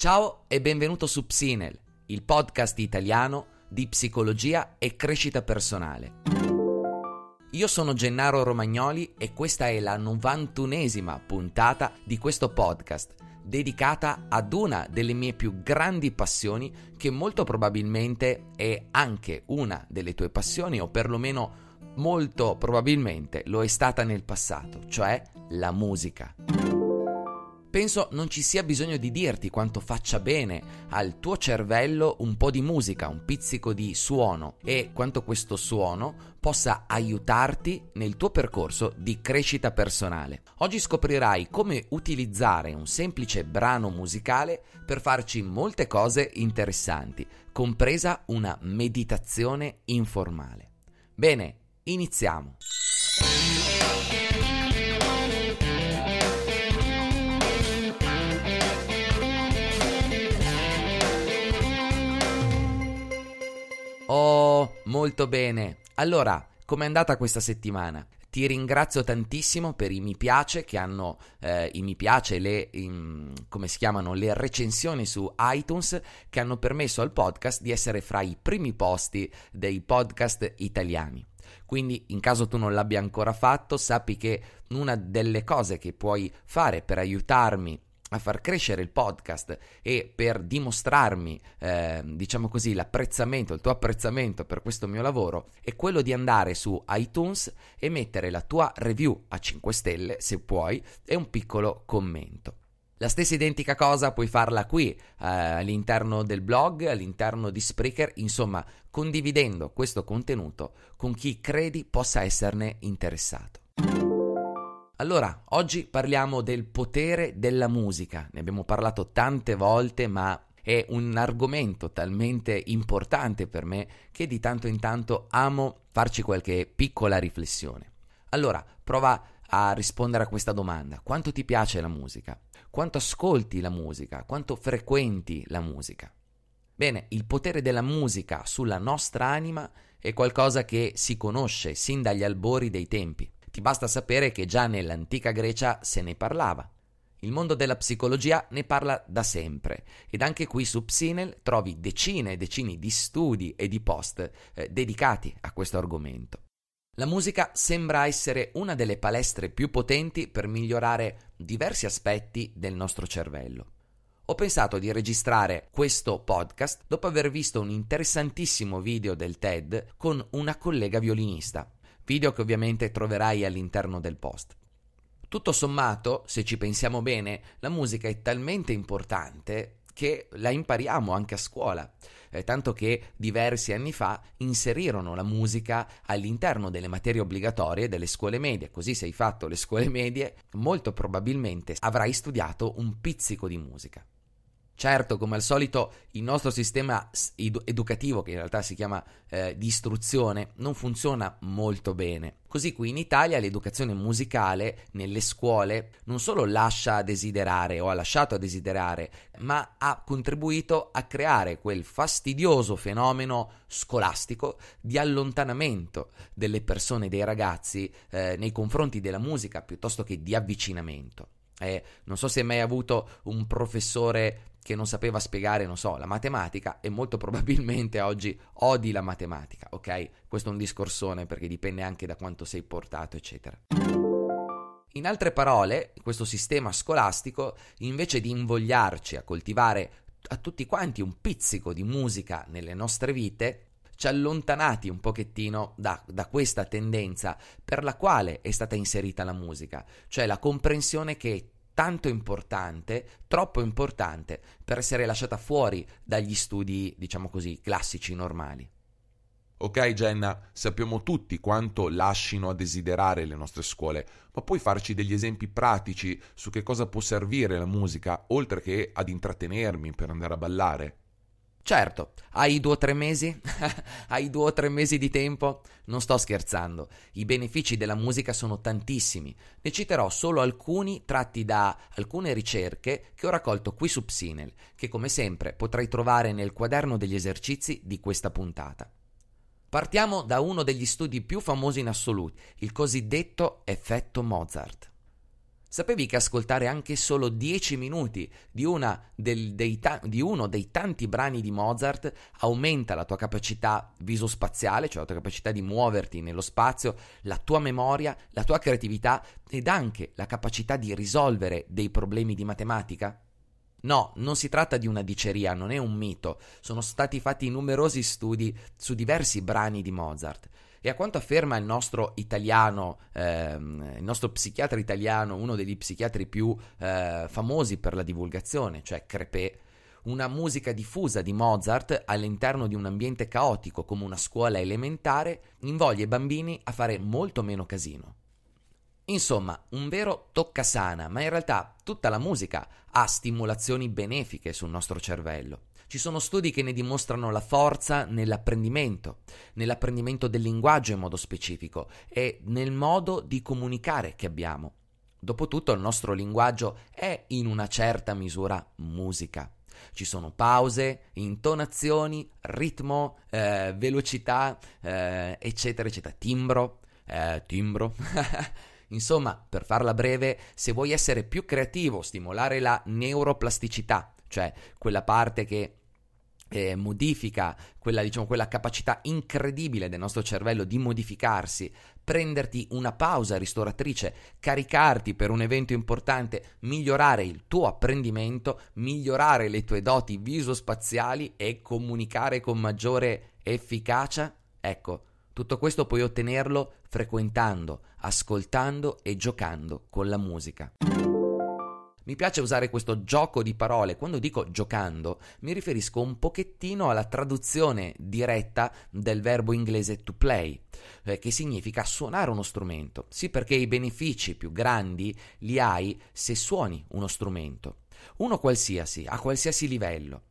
Ciao e benvenuto su Psinel, il podcast italiano di psicologia e crescita personale. Io sono Gennaro Romagnoli e questa è la 91esima puntata di questo podcast, dedicata ad una delle mie più grandi passioni che molto probabilmente è anche una delle tue passioni o perlomeno molto probabilmente lo è stata nel passato, cioè la musica. Penso non ci sia bisogno di dirti quanto faccia bene al tuo cervello un po' di musica, un pizzico di suono e quanto questo suono possa aiutarti nel tuo percorso di crescita personale. Oggi scoprirai come utilizzare un semplice brano musicale per farci molte cose interessanti, compresa una meditazione informale. Bene, iniziamo! Oh, molto bene. Allora, com'è andata questa settimana? Ti ringrazio tantissimo per i mi piace che hanno eh, i mi piace, le, in, come si chiamano, le recensioni su iTunes che hanno permesso al podcast di essere fra i primi posti dei podcast italiani. Quindi, in caso tu non l'abbia ancora fatto, sappi che una delle cose che puoi fare per aiutarmi a far crescere il podcast e per dimostrarmi, eh, diciamo così, l'apprezzamento, il tuo apprezzamento per questo mio lavoro è quello di andare su iTunes e mettere la tua review a 5 stelle, se puoi, e un piccolo commento. La stessa identica cosa puoi farla qui, eh, all'interno del blog, all'interno di Spreaker, insomma, condividendo questo contenuto con chi credi possa esserne interessato. Allora, oggi parliamo del potere della musica. Ne abbiamo parlato tante volte, ma è un argomento talmente importante per me che di tanto in tanto amo farci qualche piccola riflessione. Allora, prova a rispondere a questa domanda. Quanto ti piace la musica? Quanto ascolti la musica? Quanto frequenti la musica? Bene, il potere della musica sulla nostra anima è qualcosa che si conosce sin dagli albori dei tempi. Ti basta sapere che già nell'antica Grecia se ne parlava. Il mondo della psicologia ne parla da sempre ed anche qui su Psinel trovi decine e decine di studi e di post eh, dedicati a questo argomento. La musica sembra essere una delle palestre più potenti per migliorare diversi aspetti del nostro cervello ho pensato di registrare questo podcast dopo aver visto un interessantissimo video del TED con una collega violinista video che ovviamente troverai all'interno del post. Tutto sommato, se ci pensiamo bene, la musica è talmente importante che la impariamo anche a scuola, eh, tanto che diversi anni fa inserirono la musica all'interno delle materie obbligatorie delle scuole medie, così se hai fatto le scuole medie molto probabilmente avrai studiato un pizzico di musica. Certo, come al solito, il nostro sistema edu- educativo, che in realtà si chiama eh, di istruzione, non funziona molto bene. Così qui in Italia l'educazione musicale nelle scuole non solo lascia a desiderare o ha lasciato a desiderare, ma ha contribuito a creare quel fastidioso fenomeno scolastico di allontanamento delle persone, dei ragazzi eh, nei confronti della musica piuttosto che di avvicinamento. Eh, non so se hai mai avuto un professore che non sapeva spiegare, non so, la matematica e molto probabilmente oggi odi la matematica, ok? Questo è un discorsone perché dipende anche da quanto sei portato, eccetera. In altre parole, questo sistema scolastico, invece di invogliarci a coltivare a tutti quanti un pizzico di musica nelle nostre vite, ci allontanati un pochettino da, da, questa tendenza per la quale è stata inserita la musica, cioè la comprensione che è tanto importante, troppo importante, per essere lasciata fuori dagli studi, diciamo così, classici normali. Ok Jenna, sappiamo tutti quanto lasciano a desiderare le nostre scuole, ma puoi farci degli esempi pratici su che cosa può servire la musica, oltre che ad intrattenermi per andare a ballare? Certo, hai due o tre mesi? hai due o tre mesi di tempo? Non sto scherzando, i benefici della musica sono tantissimi. Ne citerò solo alcuni tratti da alcune ricerche che ho raccolto qui su Psinel, che come sempre potrai trovare nel quaderno degli esercizi di questa puntata. Partiamo da uno degli studi più famosi in assoluto, il cosiddetto effetto Mozart. Sapevi che ascoltare anche solo 10 minuti di, del, ta- di, uno dei tanti brani di Mozart aumenta la tua capacità visospaziale, cioè la tua capacità di muoverti nello spazio, la tua memoria, la tua creatività ed anche la capacità di risolvere dei problemi di matematica? No, non si tratta di una diceria, non è un mito. Sono stati fatti numerosi studi su diversi brani di Mozart e a quanto afferma il nostro italiano, ehm, il nostro psichiatra italiano, uno degli psichiatri più eh, famosi per la divulgazione, cioè Crepé, una musica diffusa di Mozart all'interno di un ambiente caotico come una scuola elementare invoglia i bambini a fare molto meno casino. Insomma, un vero toccasana, ma in realtà tutta la musica ha stimolazioni benefiche sul nostro cervello. Ci sono studi che ne dimostrano la forza nell'apprendimento, nell'apprendimento del linguaggio in modo specifico e nel modo di comunicare che abbiamo. Dopotutto il nostro linguaggio è in una certa misura musica. Ci sono pause, intonazioni, ritmo, eh, velocità, eh, eccetera, eccetera, timbro, eh, timbro. Insomma, per farla breve, se vuoi essere più creativo, stimolare la neuroplasticità, cioè quella parte che eh, modifica quella, diciamo, quella capacità incredibile del nostro cervello di modificarsi, prenderti una pausa ristoratrice, caricarti per un evento importante, migliorare il tuo apprendimento, migliorare le tue doti visospaziali e comunicare con maggiore efficacia? Ecco, tutto questo puoi ottenerlo frequentando, ascoltando e giocando con la musica. Mi piace usare questo gioco di parole. Quando dico giocando, mi riferisco un pochettino alla traduzione diretta del verbo inglese to play, eh, che significa suonare uno strumento. Sì, perché i benefici più grandi li hai se suoni uno strumento. Uno qualsiasi, a qualsiasi livello.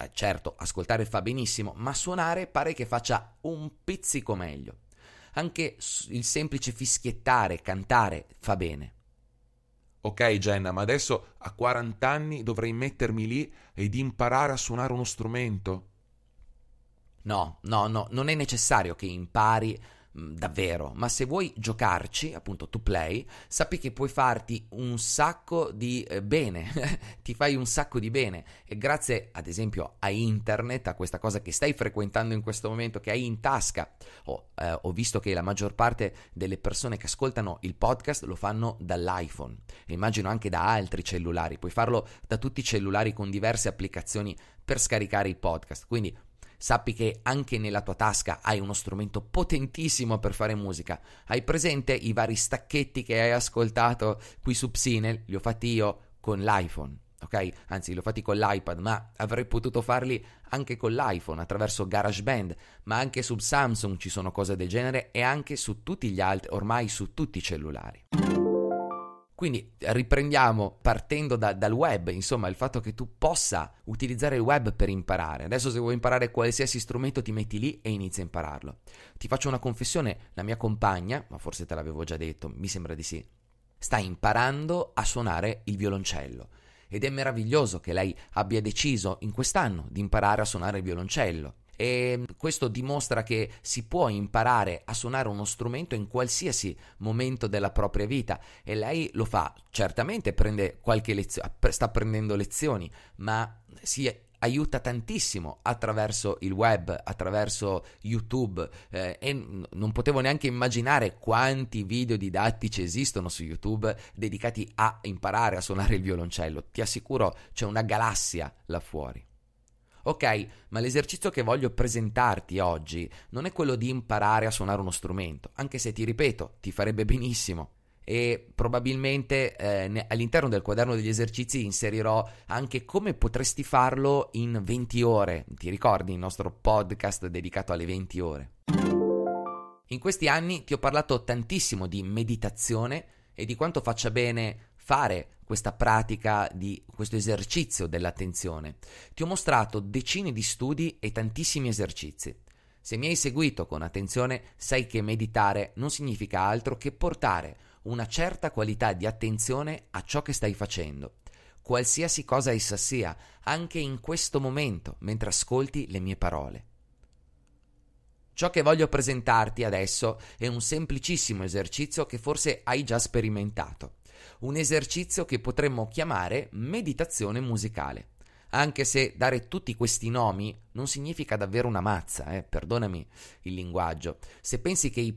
Eh, certo, ascoltare fa benissimo, ma suonare pare che faccia un pizzico meglio. Anche il semplice fischiettare, cantare fa bene. Ok Jenna, ma adesso a 40 anni dovrei mettermi lì ed imparare a suonare uno strumento? No, no, no, non è necessario che impari Mm, davvero, ma se vuoi giocarci, appunto to play, sappi che puoi farti un sacco di eh, bene, ti fai un sacco di bene e grazie ad esempio a internet, a questa cosa che stai frequentando in questo momento, che hai in tasca, oh, eh, ho visto che la maggior parte delle persone che ascoltano il podcast lo fanno dall'iPhone, immagino anche da altri cellulari, puoi farlo da tutti i cellulari con diverse applicazioni per scaricare i podcast, quindi Sappi che anche nella tua tasca hai uno strumento potentissimo per fare musica. Hai presente i vari stacchetti che hai ascoltato qui su Psinel? Li ho fatti io con l'iPhone. Ok? Anzi, li ho fatti con l'iPad, ma avrei potuto farli anche con l'iPhone attraverso GarageBand, ma anche su Samsung ci sono cose del genere e anche su tutti gli altri, ormai su tutti i cellulari. Quindi riprendiamo partendo da, dal web, insomma il fatto che tu possa utilizzare il web per imparare. Adesso se vuoi imparare qualsiasi strumento ti metti lì e inizi a impararlo. Ti faccio una confessione, la mia compagna, ma forse te l'avevo già detto, mi sembra di sì, sta imparando a suonare il violoncello ed è meraviglioso che lei abbia deciso in quest'anno di imparare a suonare il violoncello. E ehm, questo dimostra che si può imparare a suonare uno strumento in qualsiasi momento della propria vita e lei lo fa, certamente prende qualche lezione, sta prendendo lezioni, ma si aiuta tantissimo attraverso il web, attraverso YouTube eh, e n- non potevo neanche immaginare quanti video didattici esistono su YouTube dedicati a imparare a suonare il violoncello. Ti assicuro c'è una galassia là fuori. Ok, ma l'esercizio che voglio presentarti oggi non è quello di imparare a suonare uno strumento, anche se ti ripeto, ti farebbe benissimo. E probabilmente eh, all'interno del quaderno degli esercizi inserirò anche come potresti farlo in 20 ore. Ti ricordi il nostro podcast dedicato alle 20 ore? In questi anni ti ho parlato tantissimo di meditazione e di quanto faccia bene fare questa pratica di questo esercizio dell'attenzione. Ti ho mostrato decine di studi e tantissimi esercizi. Se mi hai seguito con attenzione, sai che meditare non significa altro che portare una certa qualità di attenzione a ciò che stai facendo, qualsiasi cosa essa sia, anche in questo momento, mentre ascolti le mie parole. Ciò che voglio presentarti adesso è un semplicissimo esercizio che forse hai già sperimentato un esercizio che potremmo chiamare meditazione musicale. Anche se dare tutti questi nomi non significa davvero una mazza, eh? perdonami il linguaggio. Se,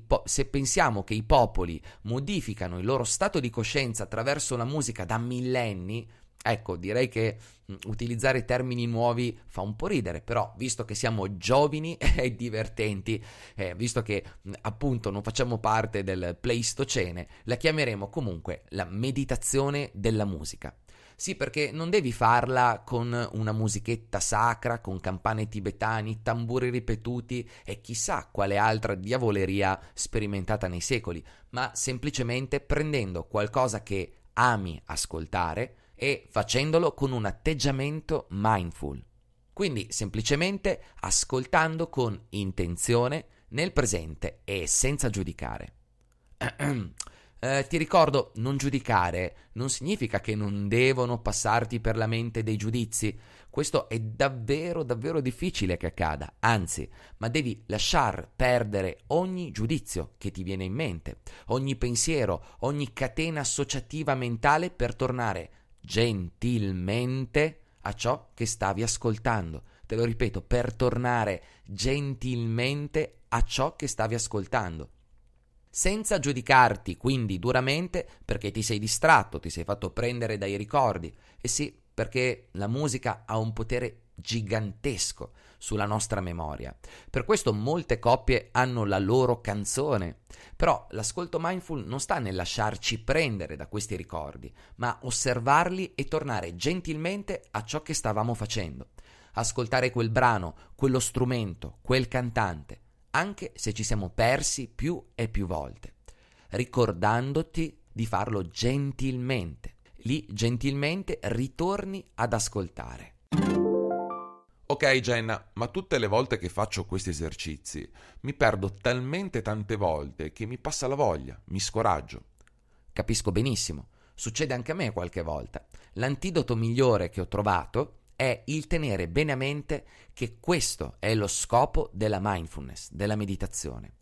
po- se pensiamo che i popoli modificano il loro stato di coscienza attraverso la musica da millenni, Ecco, direi che mm, utilizzare termini nuovi fa un po' ridere, però visto che siamo giovani e divertenti, eh, visto che mm, appunto non facciamo parte del Pleistocene, la chiameremo comunque la meditazione della musica. Sì, perché non devi farla con una musichetta sacra, con campane tibetani, tamburi ripetuti e chissà quale altra diavoleria sperimentata nei secoli, ma semplicemente prendendo qualcosa che ami ascoltare, e facendolo con un atteggiamento mindful. Quindi semplicemente ascoltando con intenzione nel presente e senza giudicare. Eh, ti ricordo, non giudicare non significa che non devono passarti per la mente dei giudizi. Questo è davvero, davvero difficile che accada, anzi, ma devi lasciar perdere ogni giudizio che ti viene in mente, ogni pensiero, ogni catena associativa mentale per tornare a gentilmente a ciò che stavi ascoltando. Te lo ripeto, per tornare gentilmente a ciò che stavi ascoltando. Senza giudicarti quindi duramente perché ti sei distratto, ti sei fatto prendere dai ricordi. E sì, perché la musica ha un potere gigantesco sulla nostra memoria. Per questo molte coppie hanno la loro canzone. Però l'ascolto mindful non sta nel lasciarci prendere da questi ricordi, ma osservarli e tornare gentilmente a ciò che stavamo facendo. Ascoltare quel brano, quello strumento, quel cantante, anche se ci siamo persi più e più volte, ricordandoti di farlo gentilmente. Lì gentilmente ritorni ad ascoltare. Ok Jenna, ma tutte le volte che faccio questi esercizi mi perdo talmente tante volte che mi passa la voglia, mi scoraggio. Capisco benissimo, succede anche a me qualche volta. L'antidoto migliore che ho trovato è il tenere bene a mente che questo è lo scopo della mindfulness, della meditazione,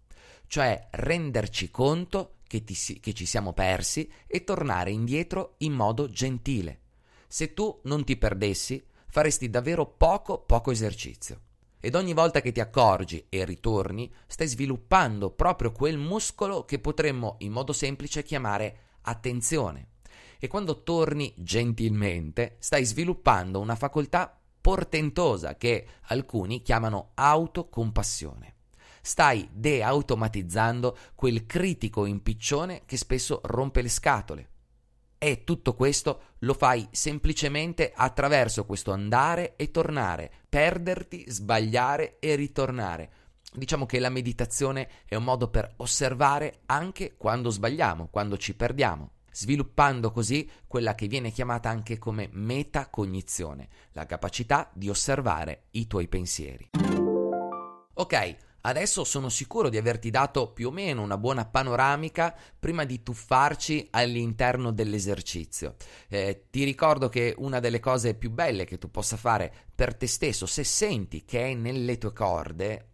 cioè renderci conto che, ti, che ci siamo persi e tornare indietro in modo gentile. Se tu non ti perdessi, faresti davvero poco, poco esercizio. Ed ogni volta che ti accorgi e ritorni, stai sviluppando proprio quel muscolo che potremmo in modo semplice chiamare attenzione. E quando torni gentilmente, stai sviluppando una facoltà portentosa che alcuni chiamano autocompassione stai deautomatizzando quel critico impiccione che spesso rompe le scatole. E tutto questo lo fai semplicemente attraverso questo andare e tornare, perderti, sbagliare e ritornare. Diciamo che la meditazione è un modo per osservare anche quando sbagliamo, quando ci perdiamo, sviluppando così quella che viene chiamata anche come metacognizione, la capacità di osservare i tuoi pensieri. Ok, Adesso sono sicuro di averti dato più o meno una buona panoramica prima di tuffarci all'interno dell'esercizio. Eh, ti ricordo che una delle cose più belle che tu possa fare per te stesso, se senti che è nelle tue corde,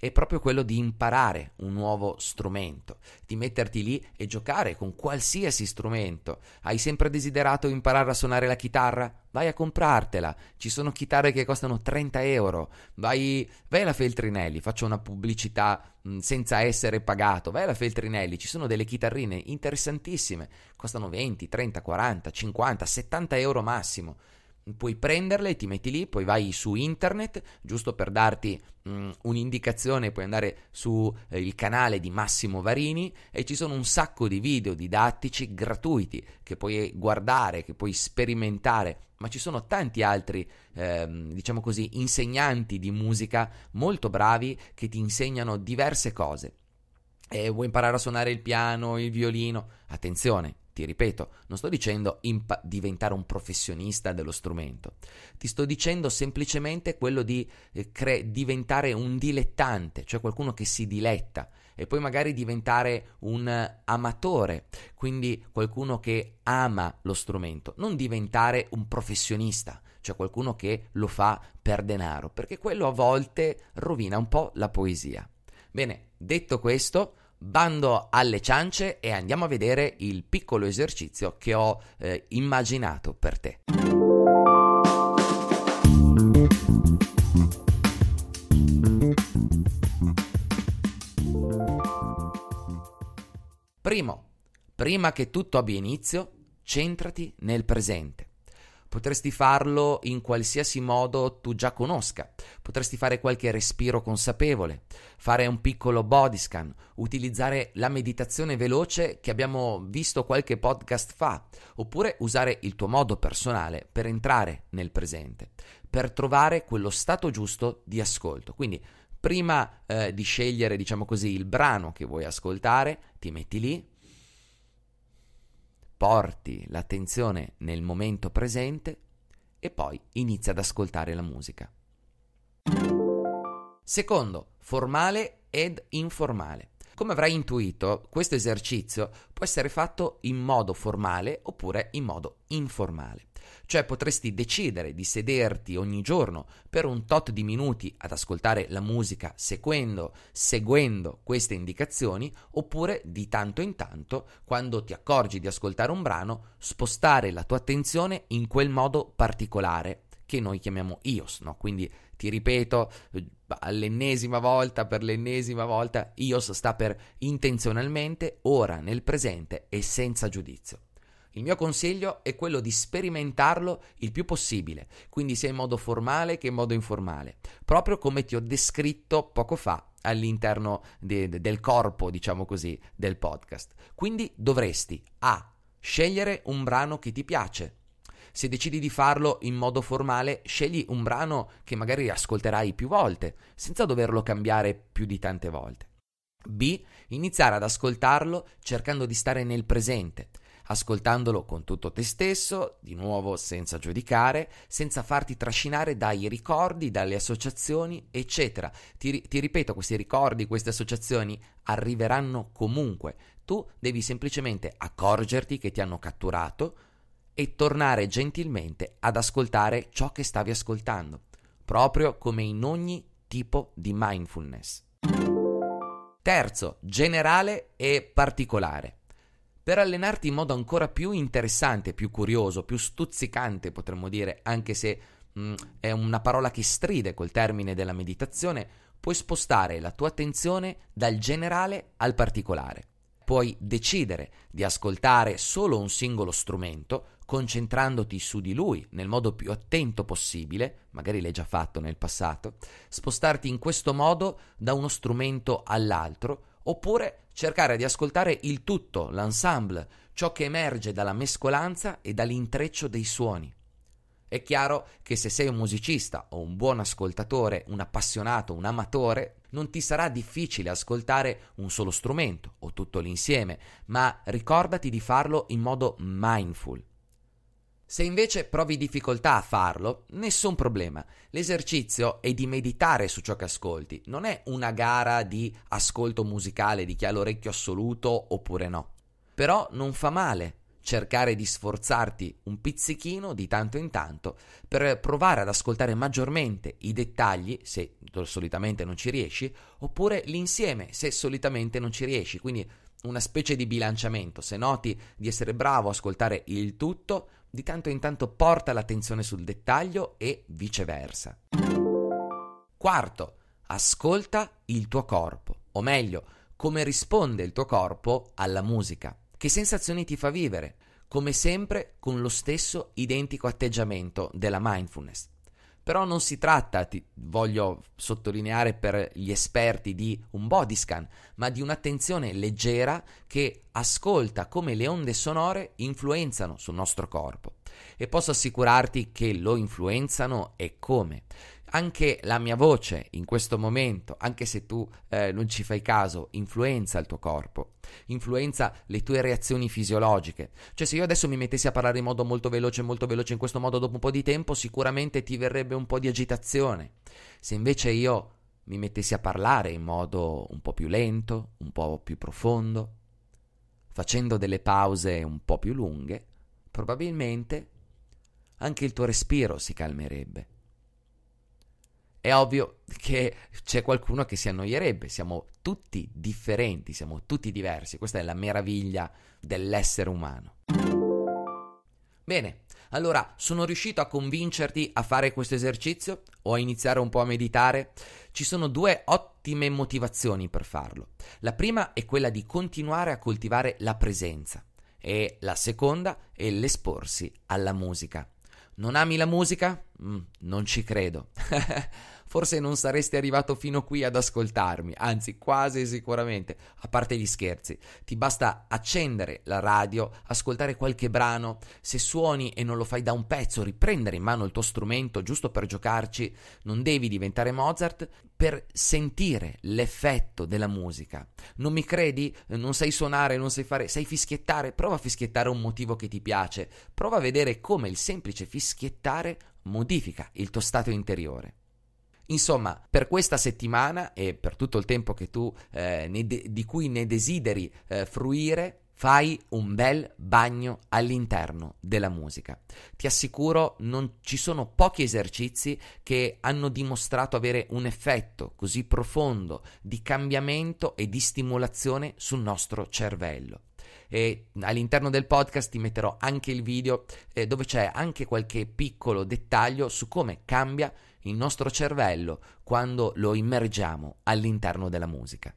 è proprio quello di imparare un nuovo strumento, di metterti lì e giocare con qualsiasi strumento. Hai sempre desiderato imparare a suonare la chitarra? Vai a comprartela, ci sono chitarre che costano 30 euro, vai, vai alla Feltrinelli, faccio una pubblicità mh, senza essere pagato, vai alla Feltrinelli, ci sono delle chitarrine interessantissime, costano 20, 30, 40, 50, 70 euro massimo puoi prenderle, ti metti lì, poi vai su internet, giusto per darti mh, mm, un'indicazione, puoi andare sul eh, canale di Massimo Varini e ci sono un sacco di video didattici gratuiti che puoi guardare, che puoi sperimentare, ma ci sono tanti altri, eh, diciamo così, insegnanti di musica molto bravi che ti insegnano diverse cose. E eh, vuoi imparare a suonare il piano, il violino? Attenzione, ti ripeto, non sto dicendo impa- diventare un professionista dello strumento, ti sto dicendo semplicemente quello di eh, cre- diventare un dilettante, cioè qualcuno che si diletta e poi magari diventare un amatore, quindi qualcuno che ama lo strumento, non diventare un professionista, cioè qualcuno che lo fa per denaro, perché quello a volte rovina un po' la poesia. Bene, detto questo, bando alle ciance e andiamo a vedere il piccolo esercizio che ho eh, immaginato per te. Primo, prima che tutto abbia inizio, centrati nel presente. Potresti farlo in qualsiasi modo tu già conosca. Potresti fare qualche respiro consapevole, fare un piccolo body scan, utilizzare la meditazione veloce che abbiamo visto qualche podcast fa, oppure usare il tuo modo personale per entrare nel presente, per trovare quello stato giusto di ascolto. Quindi prima eh, di scegliere, diciamo così, il brano che vuoi ascoltare, ti metti lì, porti l'attenzione nel momento presente e poi inizia ad ascoltare la musica. Secondo, formale ed informale. Come avrai intuito, questo esercizio può essere fatto in modo formale oppure in modo informale. Cioè potresti decidere di sederti ogni giorno per un tot di minuti ad ascoltare la musica seguendo, seguendo queste indicazioni, oppure di tanto in tanto, quando ti accorgi di ascoltare un brano, spostare la tua attenzione in quel modo particolare che noi chiamiamo iOS, no? Quindi ti ripeto, all'ennesima volta, per l'ennesima volta, io sta per intenzionalmente, ora, nel presente e senza giudizio. Il mio consiglio è quello di sperimentarlo il più possibile, quindi sia in modo formale che in modo informale, proprio come ti ho descritto poco fa all'interno de- del corpo, diciamo così, del podcast. Quindi dovresti A. scegliere un brano che ti piace, se decidi di farlo in modo formale, scegli un brano che magari ascolterai più volte, senza doverlo cambiare più di tante volte. B. Iniziare ad ascoltarlo cercando di stare nel presente, ascoltandolo con tutto te stesso, di nuovo senza giudicare, senza farti trascinare dai ricordi, dalle associazioni, eccetera. Ti, ti, ripeto, questi ricordi, queste associazioni arriveranno comunque. Tu devi semplicemente accorgerti che ti hanno catturato, e tornare gentilmente ad ascoltare ciò che stavi ascoltando, proprio come in ogni tipo di mindfulness. Terzo, generale e particolare. Per allenarti in modo ancora più interessante, più curioso, più stuzzicante, potremmo dire, anche se mh, mm, è una parola che stride col termine della meditazione, puoi spostare la tua attenzione dal generale al particolare puoi decidere di ascoltare solo un singolo strumento, concentrandoti su di lui nel modo più attento possibile, magari l'hai già fatto nel passato, spostarti in questo modo da uno strumento all'altro, oppure cercare di ascoltare il tutto, l'ensemble, ciò che emerge dalla mescolanza e dall'intreccio dei suoni. È chiaro che se sei un musicista o un buon ascoltatore, un appassionato, un amatore, non ti sarà difficile ascoltare un solo strumento o tutto l'insieme, ma ricordati di farlo in modo mindful. Se invece provi difficoltà a farlo, nessun problema. L'esercizio è di meditare su ciò che ascolti, non è una gara di ascolto musicale di chi ha l'orecchio assoluto oppure no. Però non fa male cercare di sforzarti un pizzichino di tanto in tanto per provare ad ascoltare maggiormente i dettagli, se solitamente non ci riesci, oppure l'insieme, se solitamente non ci riesci. Quindi una specie di bilanciamento. Se noti di essere bravo a ascoltare il tutto, di tanto in tanto porta l'attenzione sul dettaglio e viceversa. Quarto, ascolta il tuo corpo, o meglio, come risponde il tuo corpo alla musica. Che sensazioni ti fa vivere? Come sempre con lo stesso identico atteggiamento della mindfulness. Però non si tratta, ti voglio sottolineare per gli esperti, di un body scan, ma di un'attenzione leggera che ascolta come le onde sonore influenzano sul nostro corpo. E posso assicurarti che lo influenzano e come anche la mia voce in questo momento, anche se tu eh, non ci fai caso, influenza il tuo corpo, influenza le tue reazioni fisiologiche. Cioè se io adesso mi mettessi a parlare in modo molto veloce, molto veloce in questo modo dopo un po' di tempo, sicuramente ti verrebbe un po' di agitazione. Se invece io mi mettessi a parlare in modo un po' più lento, un po' più profondo, facendo delle pause un po' più lunghe, probabilmente anche il tuo respiro si calmerebbe è ovvio che c'è qualcuno che si annoierebbe, siamo tutti differenti, siamo tutti diversi, questa è la meraviglia dell'essere umano. Bene, allora sono riuscito a convincerti a fare questo esercizio o a iniziare un po' a meditare? Ci sono due ottime motivazioni per farlo. La prima è quella di continuare a coltivare la presenza e la seconda è l'esporsi alla musica. Non ami la musica? Mm, non ci credo. forse non saresti arrivato fino qui ad ascoltarmi, anzi quasi sicuramente, a parte gli scherzi. Ti basta accendere la radio, ascoltare qualche brano, se suoni e non lo fai da un pezzo, riprendere in mano il tuo strumento giusto per giocarci, non devi diventare Mozart per sentire l'effetto della musica. Non mi credi? Non sai suonare, non sai fare, sai fischiettare? Prova a fischiettare un motivo che ti piace, prova a vedere come il semplice fischiettare modifica il tuo stato interiore. Insomma, per questa settimana e per tutto il tempo che tu, eh, de- di cui ne desideri eh, fruire, fai un bel bagno all'interno della musica. Ti assicuro, non ci sono pochi esercizi che hanno dimostrato avere un effetto così profondo di cambiamento e di stimolazione sul nostro cervello e all'interno del podcast ti metterò anche il video eh, dove c'è anche qualche piccolo dettaglio su come cambia il il nostro cervello quando lo immergiamo all'interno della musica.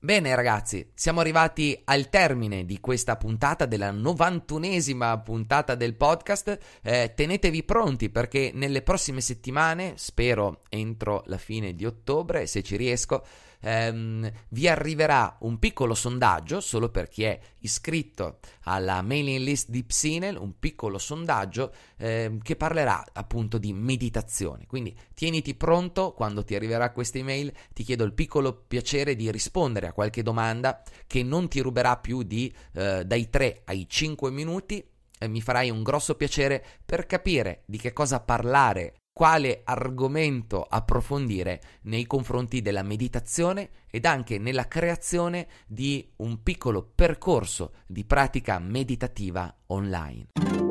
Bene ragazzi, siamo arrivati al termine di questa puntata, della 91esima puntata del podcast. Eh, tenetevi pronti perché nelle prossime settimane, spero entro la fine di ottobre, se ci riesco, ehm, vi arriverà un piccolo sondaggio solo per chi è iscritto alla mailing list di Psinel, un piccolo sondaggio ehm, che parlerà appunto di meditazione. Quindi tieniti pronto quando ti arriverà questa email, ti chiedo il piccolo piacere di rispondere a qualche domanda che non ti ruberà più di eh, dai 3 ai 5 minuti mi farai un grosso piacere per capire di che cosa parlare quale argomento approfondire nei confronti della meditazione ed anche nella creazione di un piccolo percorso di pratica meditativa online.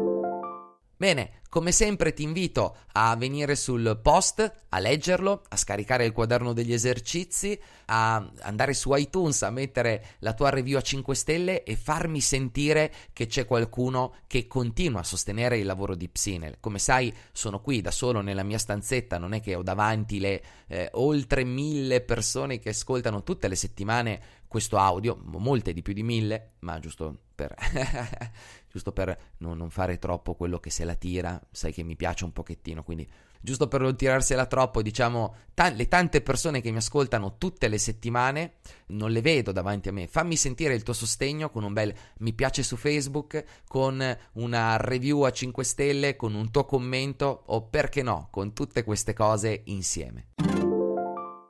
Bene, come sempre ti invito a venire sul post, a leggerlo, a scaricare il quaderno degli esercizi, a andare su iTunes a mettere la tua review a 5 stelle e farmi sentire che c'è qualcuno che continua a sostenere il lavoro di Psinel. Come sai, sono qui da solo nella mia stanzetta, non è che ho davanti le eh, oltre mille persone che ascoltano tutte le settimane questo audio, molte di più di mille, ma giusto per giusto per non, non, fare troppo quello che se la tira, sai che mi piace un pochettino, quindi giusto per non tirarsela troppo, diciamo, ta- le tante persone che mi ascoltano tutte le settimane, non le vedo davanti a me, fammi sentire il tuo sostegno con un bel mi piace su Facebook, con una review a 5 stelle, con un tuo commento o perché no, con tutte queste cose insieme.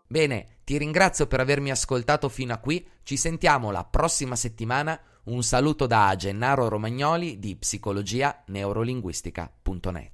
Bene, ti ringrazio per avermi ascoltato fino a qui, ci sentiamo la prossima settimana un saluto da Gennaro Romagnoli di psicologia neurolinguistica.net.